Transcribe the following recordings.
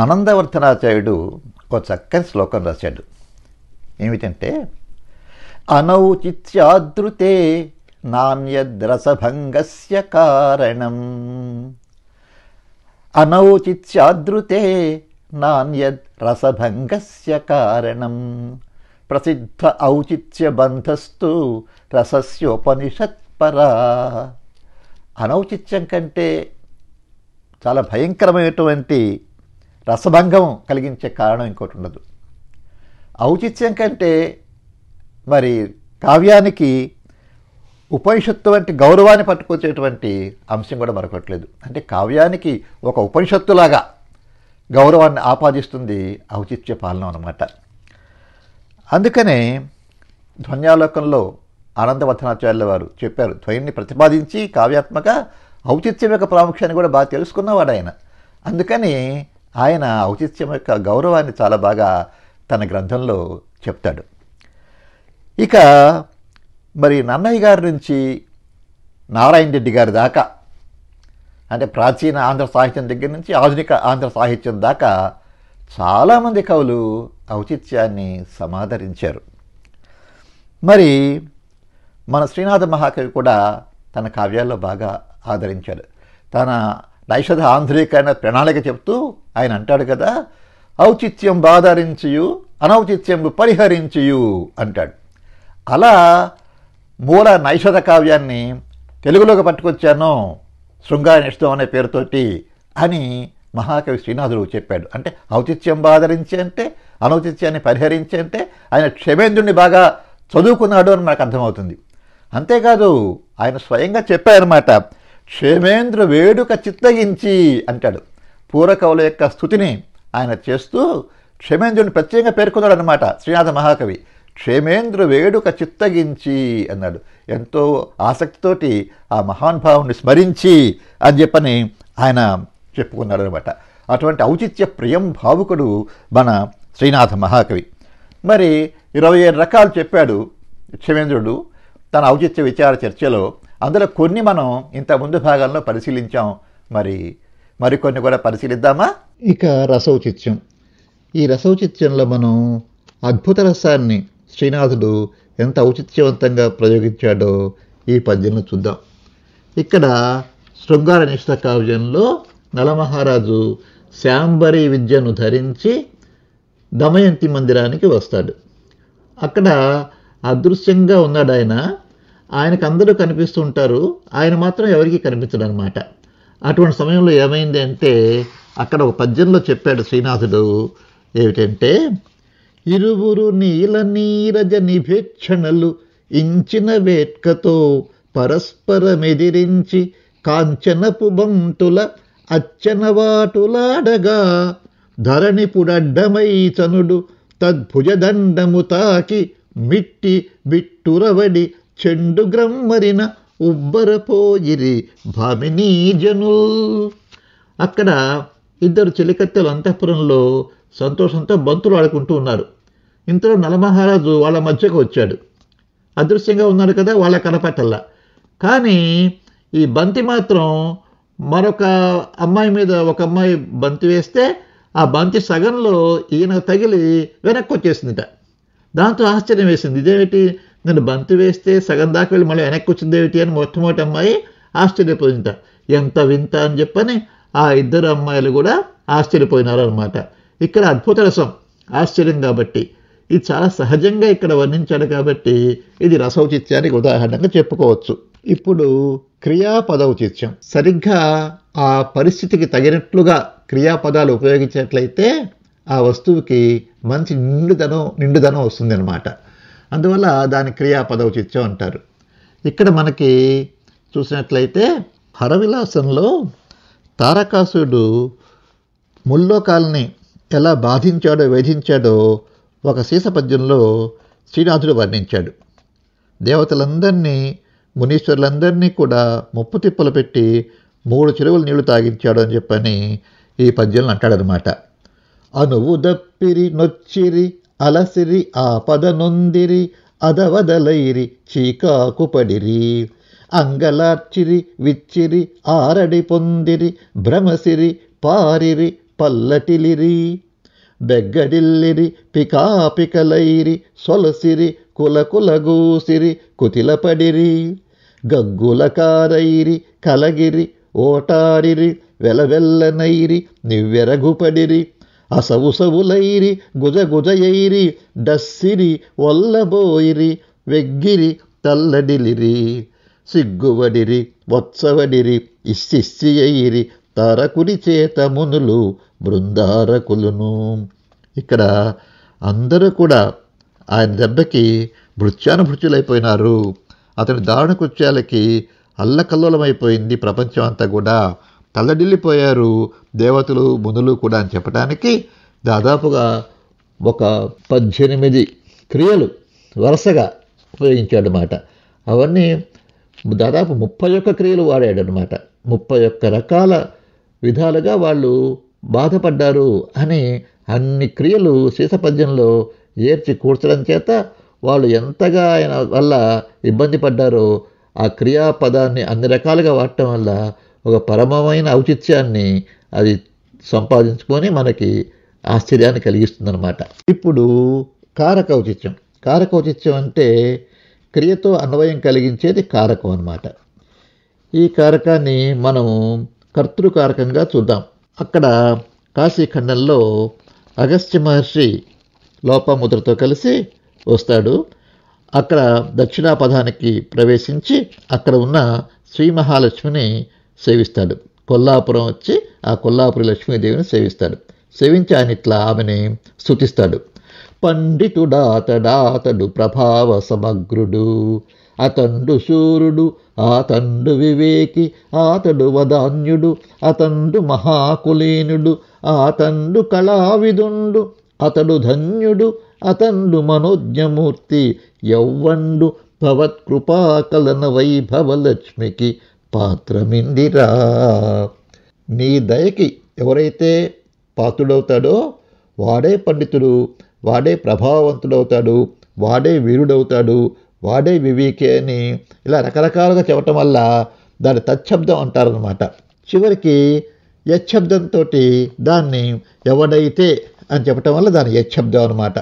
ఆనందవర్ధనాచార్యుడు ఒక చక్కని శ్లోకం రాశాడు ఏమిటంటే అనౌచిత్యాదృతే నాణ్యద్రసభంగస్ కారణం అనౌచిత్యాదృతే నాణ్యద్రసభంగస్ కారణం ప్రసిద్ధ ఔచిత్య బంధస్తు రసస్యోపనిషత్పరా అనౌచిత్యం కంటే చాలా భయంకరమైనటువంటి రసభంగం కలిగించే కారణం ఇంకోటి ఉండదు ఔచిత్యం కంటే మరి కావ్యానికి ఉపనిషత్తు వంటి గౌరవాన్ని పట్టుకొచ్చేటువంటి అంశం కూడా మరొకట్లేదు అంటే కావ్యానికి ఒక ఉపనిషత్తులాగా గౌరవాన్ని ఆపాదిస్తుంది ఔచిత్య పాలన అనమాట అందుకనే ధ్వన్యాలోకంలో ఆనందవర్ధనాచార్యుల వారు చెప్పారు ద్వయాన్ని ప్రతిపాదించి కావ్యాత్మక ఔచిత్యం యొక్క ప్రాముఖ్యాన్ని కూడా బాగా తెలుసుకున్నవాడు ఆయన అందుకని ఆయన ఔచిత్యం యొక్క గౌరవాన్ని చాలా బాగా తన గ్రంథంలో చెప్తాడు ఇక మరి నన్నయ్య గారి నుంచి నారాయణ రెడ్డి గారి దాకా అంటే ప్రాచీన ఆంధ్ర సాహిత్యం దగ్గర నుంచి ఆధునిక ఆంధ్ర సాహిత్యం దాకా చాలామంది కవులు ఔచిత్యాన్ని సమాదరించారు మరి మన శ్రీనాథ మహాకవి కూడా తన కావ్యాల్లో బాగా ఆదరించాడు తన నైషధ ఆంధ్రీకరణ ప్రణాళిక చెప్తూ ఆయన అంటాడు కదా ఔచిత్యం బాధరించుయు అనౌచిత్యం పరిహరించుయు అంటాడు అలా మూల నైషద కావ్యాన్ని తెలుగులోకి పట్టుకొచ్చాను నిష్టం అనే పేరుతోటి అని మహాకవి శ్రీనాథుడు చెప్పాడు అంటే ఔచిత్యం బాధరించి అంటే అనౌచిత్యాన్ని పరిహరించి అంటే ఆయన క్షమేంద్రుడిని బాగా చదువుకున్నాడు అని మనకు అర్థమవుతుంది అంతేకాదు ఆయన స్వయంగా చెప్పాయన్నమాట క్షేమేంద్ర వేడుక చిత్తగించి అంటాడు పూరకవుల యొక్క స్థుతిని ఆయన చేస్తూ క్షేమేంద్రుని ప్రత్యేకంగా పేర్కొన్నాడు అనమాట శ్రీనాథ మహాకవి క్షేమేంద్రు వేడుక చిత్తగించి అన్నాడు ఎంతో ఆసక్తితోటి ఆ మహానుభావుని స్మరించి అని చెప్పని ఆయన చెప్పుకున్నాడు అనమాట అటువంటి ఔచిత్య ప్రియం భావుకుడు మన శ్రీనాథ మహాకవి మరి ఇరవై ఏడు రకాలు చెప్పాడు క్షమేంద్రుడు తన ఔచిత్య విచార చర్చలో అందులో కొన్ని మనం ఇంత ముందు భాగాల్లో పరిశీలించాం మరి మరికొన్ని కూడా పరిశీలిద్దామా ఇక రసౌచిత్యం ఈ రసౌచిత్యంలో మనం అద్భుత రసాన్ని శ్రీనాథుడు ఎంత ఔచిత్యవంతంగా ప్రయోగించాడో ఈ పద్యంలో చూద్దాం ఇక్కడ శృంగార నిష్ట కావ్యంలో నలమహారాజు శాంబరి విద్యను ధరించి దమయంతి మందిరానికి వస్తాడు అక్కడ అదృశ్యంగా ఉన్నాడు ఆయన ఆయనకు అందరూ కనిపిస్తుంటారు ఆయన మాత్రం ఎవరికీ కనిపించడనమాట అటువంటి సమయంలో ఏమైంది అంటే అక్కడ ఒక పద్యంలో చెప్పాడు శ్రీనాథుడు ఏమిటంటే ఇరువురు నీల నీరజ నిభీక్షణలు ఇంచిన వేట్కతో పరస్పరమెదిరించి కాంచనపు బంటుల అచ్చనవాటులాడగా ధరణిపుడడ్డమై చనుడు తద్భుజదండము తాకి మిట్టి బిట్టురవడి చెండు గ్రమ్మరిన ఉబ్బరపోయిరి భామినీజనుల్ అక్కడ ఇద్దరు చెలికత్తెలు అంతఃపురంలో సంతోషంతో బంతులు ఆడుకుంటూ ఉన్నారు ఇంతలో నలమహారాజు వాళ్ళ మధ్యకు వచ్చాడు అదృశ్యంగా ఉన్నాడు కదా వాళ్ళ కనపట్టల్లా కానీ ఈ బంతి మాత్రం మరొక అమ్మాయి మీద ఒక అమ్మాయి బంతి వేస్తే ఆ బంతి సగంలో ఈయన తగిలి వెనక్కి వచ్చేసిందిట దాంతో ఆశ్చర్యం వేసింది ఇదేమిటి నన్ను బంతి వేస్తే సగం దాకా వెళ్ళి మళ్ళీ వెనక్కి వచ్చింది ఏమిటి అని మొట్టమొదటి అమ్మాయి ఆశ్చర్యపోయింది ఎంత వింత అని చెప్పని ఆ ఇద్దరు అమ్మాయిలు కూడా ఆశ్చర్యపోయినారు అనమాట ఇక్కడ అద్భుత రసం ఆశ్చర్యం కాబట్టి ఇది చాలా సహజంగా ఇక్కడ వర్ణించాడు కాబట్టి ఇది రసౌచిత్యానికి ఉదాహరణగా చెప్పుకోవచ్చు ఇప్పుడు క్రియాపద ఔచిత్యం సరిగ్గా ఆ పరిస్థితికి తగినట్లుగా క్రియాపదాలు ఉపయోగించినట్లయితే ఆ వస్తువుకి మంచి నిండుదనం నిండుదనం అనమాట అందువల్ల దాని క్రియాపద ఔచిత్యం అంటారు ఇక్కడ మనకి చూసినట్లయితే హరవిలాసంలో తారకాసుడు ముల్లోకాల్ని ఎలా బాధించాడో వేధించాడో ఒక సీస పద్యంలో శ్రీనాథుడు వర్ణించాడు దేవతలందరినీ మునీశ్వరులందరినీ కూడా ముప్పు తిప్పలు పెట్టి మూడు చెరువులు నీళ్లు తాగించాడు అని చెప్పని ఈ పద్యంలో అంటాడనమాట అనువు దప్పిరి నొచ్చిరి ಅಲಸಿರಿ ಆಪದ ನೊಂದಿರಿ ಅದವದಲೈರಿ ಚೀಕಾಕುಪಡಿರಿ ಅಂಗಲಾರ್ಚಿರಿ ವಿಚ್ಚಿರಿ ಆರಡಿ ಪೊಂದಿರಿ ಭ್ರಮಸಿರಿ ಪಾರಿರಿ ಪಲ್ಲಟಿಲಿರಿ ಬೆಗ್ಗಡಿಲ್ಲಿರಿ ಪಿಕಾಪಿಕಲೈರಿ ಸೊಲಸಿರಿ ಕುಲಕುಲಗೂಸಿರಿ ಕುತಿಲ ಪಡಿರಿ ಗಗ್ಗುಲಕಾರೈರಿ ಕಲಗಿರಿ ಓಟಾಡಿರಿ ವೆಲವೆಲ್ಲನೈರಿ ನಿವ್ವೆರಗು ಪಡಿರಿ అసవుసవులైరి గుజగుజయైరి డస్సిరి వల్లబోయిరి వెగ్గిరి తల్లడిలిరి సిగ్గువడిరి వత్సవడిరి ఇస్సిస్సియైరి తారకుడి చేతమునులు బృందారకులను ఇక్కడ అందరూ కూడా ఆయన దెబ్బకి మృత్యానుభృత్యులైపోయినారు అతని దారుణ కృత్యాలకి అల్లకల్లోలమైపోయింది ప్రపంచం అంతా కూడా అల్లడిల్లిపోయారు దేవతలు మునులు కూడా అని చెప్పడానికి దాదాపుగా ఒక పద్దెనిమిది క్రియలు వరుసగా ఉపయోగించాడు అనమాట అవన్నీ దాదాపు ముప్పై ఒక్క క్రియలు వాడాడనమాట ముప్పై ఒక్క రకాల విధాలుగా వాళ్ళు బాధపడ్డారు అని అన్ని క్రియలు శీతపద్యంలో ఏర్చి కూర్చడం చేత వాళ్ళు ఎంతగా ఆయన వల్ల ఇబ్బంది పడ్డారో ఆ క్రియాపదాన్ని అన్ని రకాలుగా వాడటం వల్ల ఒక పరమమైన ఔచిత్యాన్ని అది సంపాదించుకొని మనకి ఆశ్చర్యాన్ని కలిగిస్తుంది అనమాట ఇప్పుడు కారక ఔచిత్యం కారక ఔచిత్యం అంటే క్రియతో అన్వయం కలిగించేది కారకం అనమాట ఈ కారకాన్ని మనము కర్తృకారకంగా చూద్దాం అక్కడ కాశీఖండంలో అగస్త్య మహర్షి లోపముద్రతో కలిసి వస్తాడు అక్కడ దక్షిణాపథానికి ప్రవేశించి అక్కడ ఉన్న శ్రీ మహాలక్ష్మిని సేవిస్తాడు కొల్లాపురం వచ్చి ఆ కొల్లాపురి లక్ష్మీదేవిని సేవిస్తాడు సేవించి ఆయన ఇట్లా ఆమెని స్థుతిస్తాడు పండితుడాతడాతడు ప్రభావ సమగ్రుడు అతండు శూరుడు ఆతండు వివేకి ఆతడు వదాన్యుడు అతండు మహాకులీనుడు ఆతండు కళావిదుండు అతడు ధన్యుడు అతండు మనోజ్ఞమూర్తి యవ్వండు భవత్కృపాకలన వైభవలక్ష్మికి పాత్రమిందిరా నీ దయకి ఎవరైతే పాత్రుడవుతాడో వాడే పండితుడు వాడే ప్రభావవంతుడవుతాడు వాడే వీరుడవుతాడు వాడే వివేకే అని ఇలా రకరకాలుగా చెప్పటం వల్ల దాన్ని తచ్చబ్దం అంటారనమాట చివరికి యశ్శబ్దంతో దాన్ని ఎవడైతే అని చెప్పటం వల్ల దాని యశ్శబ్దం అనమాట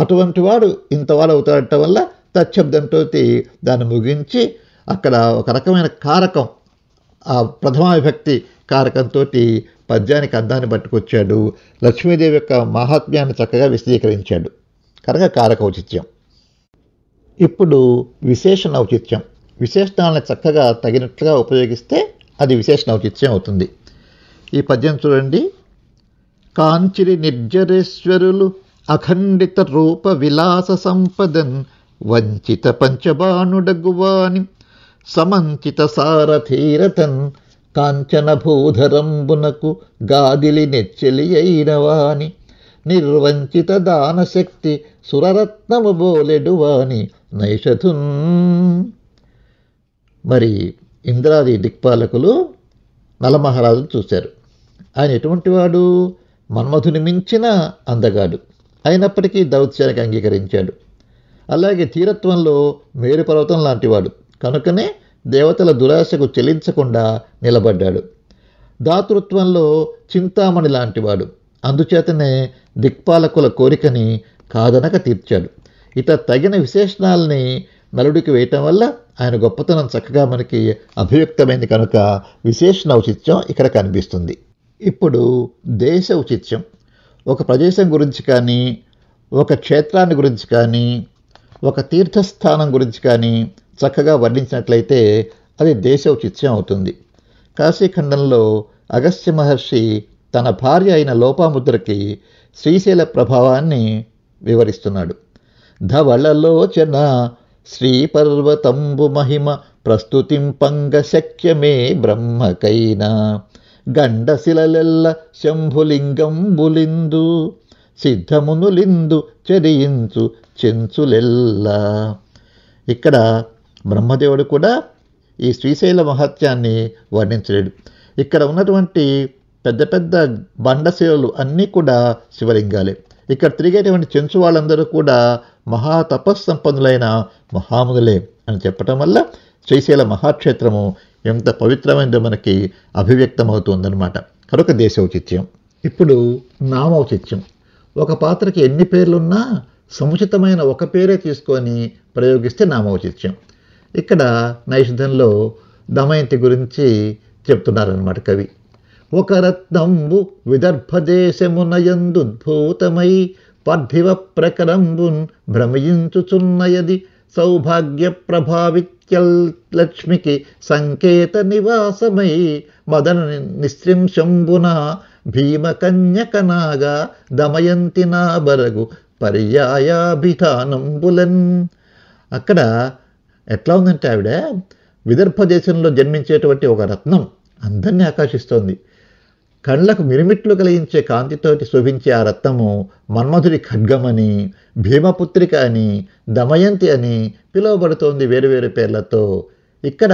అటువంటి వాడు ఇంతవాడు అవుతాడటం వల్ల తచ్చబ్దంతో దాన్ని ముగించి అక్కడ ఒక రకమైన కారకం ఆ ప్రథమా విభక్తి కారకంతో పద్యానికి అందాన్ని పట్టుకొచ్చాడు లక్ష్మీదేవి యొక్క మహాత్మ్యాన్ని చక్కగా విశదీకరించాడు కనుక కారక ఔచిత్యం ఇప్పుడు విశేషణ ఔచిత్యం విశేషణాలను చక్కగా తగినట్లుగా ఉపయోగిస్తే అది విశేషణ ఔచిత్యం అవుతుంది ఈ పద్యం చూడండి కాంచిరి నిర్జరేశ్వరులు అఖండిత రూప విలాస సంపదన్ వంచిత పంచబాణుడగువాని సారథీరథన్ కాంచన భూధరంబునకు గాదిలి నెచ్చెలి అయినవాని నిర్వంచిత దానశక్తి సురరత్నము బోలెడువాని నైషథున్ మరి ఇంద్రాది దిక్పాలకులు నలమహారాజు చూశారు ఆయన ఎటువంటి వాడు మన్మధుని మించిన అందగాడు అయినప్పటికీ దౌత్యానికి అంగీకరించాడు అలాగే తీరత్వంలో పర్వతం లాంటివాడు కనుకనే దేవతల దురాశకు చెలించకుండా నిలబడ్డాడు దాతృత్వంలో చింతామణి లాంటివాడు అందుచేతనే దిక్పాలకుల కోరికని కాదనక తీర్చాడు ఇట తగిన విశేషణాలని నలుడికి వేయటం వల్ల ఆయన గొప్పతనం చక్కగా మనకి అభివ్యక్తమైంది కనుక విశేషణ ఔచిత్యం ఇక్కడ కనిపిస్తుంది ఇప్పుడు దేశ ఔచిత్యం ఒక ప్రదేశం గురించి కానీ ఒక క్షేత్రాన్ని గురించి కానీ ఒక తీర్థస్థానం గురించి కానీ చక్కగా వర్ణించినట్లయితే అది దేశౌచిత్యం అవుతుంది కాశీఖండంలో అగస్త్య మహర్షి తన భార్య అయిన లోపాముద్రకి శ్రీశైల ప్రభావాన్ని వివరిస్తున్నాడు ధవళలోచన శ్రీపర్వతంబు మహిమ ప్రస్తుతింపంగ శక్యమే బ్రహ్మకైనా గండశిలలెల్ల బులిందు సిద్ధమునులిందు చెరియించు చెంచులెల్లా ఇక్కడ బ్రహ్మదేవుడు కూడా ఈ శ్రీశైల మహత్యాన్ని వర్ణించలేడు ఇక్కడ ఉన్నటువంటి పెద్ద పెద్ద బండశిలలు అన్నీ కూడా శివలింగాలే ఇక్కడ తిరిగేటువంటి చెంచు వాళ్ళందరూ కూడా మహాతపస్సంపన్నులైన మహాములే అని చెప్పటం వల్ల శ్రీశైల మహాక్షేత్రము ఎంత పవిత్రమైందో మనకి అభివ్యక్తమవుతుందన్నమాట కనుక దేశౌచిత్యం ఇప్పుడు నామౌచిత్యం ఒక పాత్రకి ఎన్ని పేర్లున్నా సముచితమైన ఒక పేరే తీసుకొని ప్రయోగిస్తే నామౌచిత్యం ఇక్కడ నైషధంలో దమయంతి గురించి చెప్తున్నారన్నమాట కవి ఒక రత్నంబు విదర్భదేశమునయందుద్భూతమై పార్థివ ప్రకరంబున్ భ్రమయించుచున్నయది సౌభాగ్య లక్ష్మికి సంకేత నివాసమై మదన నిశ్రింశంబున భీమకన్యకనాగా దమయంతి నా బరగు పర్యాయాభిధానంబులన్ అక్కడ ఎట్లా ఉందంటే ఆవిడ విదర్భ దేశంలో జన్మించేటువంటి ఒక రత్నం అందరినీ ఆకర్షిస్తోంది కళ్ళకు మిరుమిట్లు కలిగించే కాంతితోటి శోభించే ఆ రత్నము మన్మధుడి ఖడ్గమని భీమపుత్రిక అని దమయంతి అని పిలువబడుతోంది వేరువేరు పేర్లతో ఇక్కడ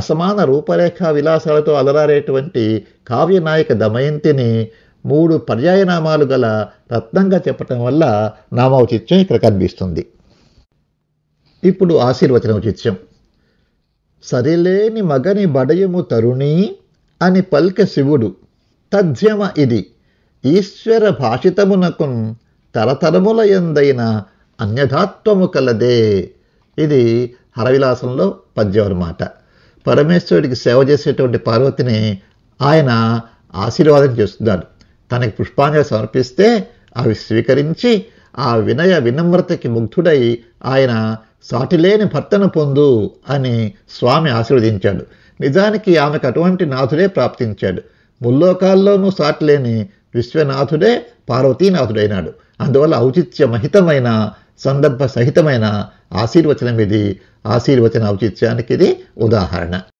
అసమాన రూపరేఖ విలాసాలతో అలరారేటువంటి కావ్యనాయక దమయంతిని మూడు పర్యాయనామాలు గల రత్నంగా చెప్పటం వల్ల నామౌచిత్యం ఇక్కడ కనిపిస్తుంది ఇప్పుడు ఆశీర్వచనం చిత్యం సరిలేని మగని బడయము తరుణి అని పల్కె శివుడు తథ్యమ ఇది ఈశ్వర భాషితమునకు తరతరముల ఎందైన అన్యథాత్వము కలదే ఇది హరవిలాసంలో పద్యమన్నమాట పరమేశ్వరుడికి సేవ చేసేటువంటి పార్వతిని ఆయన ఆశీర్వాదం చేస్తున్నాడు తనకి పుష్పాంజలి సమర్పిస్తే అవి స్వీకరించి ఆ వినయ వినమ్రతకి ముగ్ధుడై ఆయన సాటిలేని భర్తను పొందు అని స్వామి ఆశీర్వదించాడు నిజానికి ఆమెకు అటువంటి నాథుడే ప్రాప్తించాడు ముల్లోకాల్లోనూ సాటిలేని విశ్వనాథుడే పార్వతీనాథుడైనాడు అందువల్ల ఔచిత్య మహితమైన సందర్భ సహితమైన ఆశీర్వచనం ఇది ఆశీర్వచన ఔచిత్యానికి ఇది ఉదాహరణ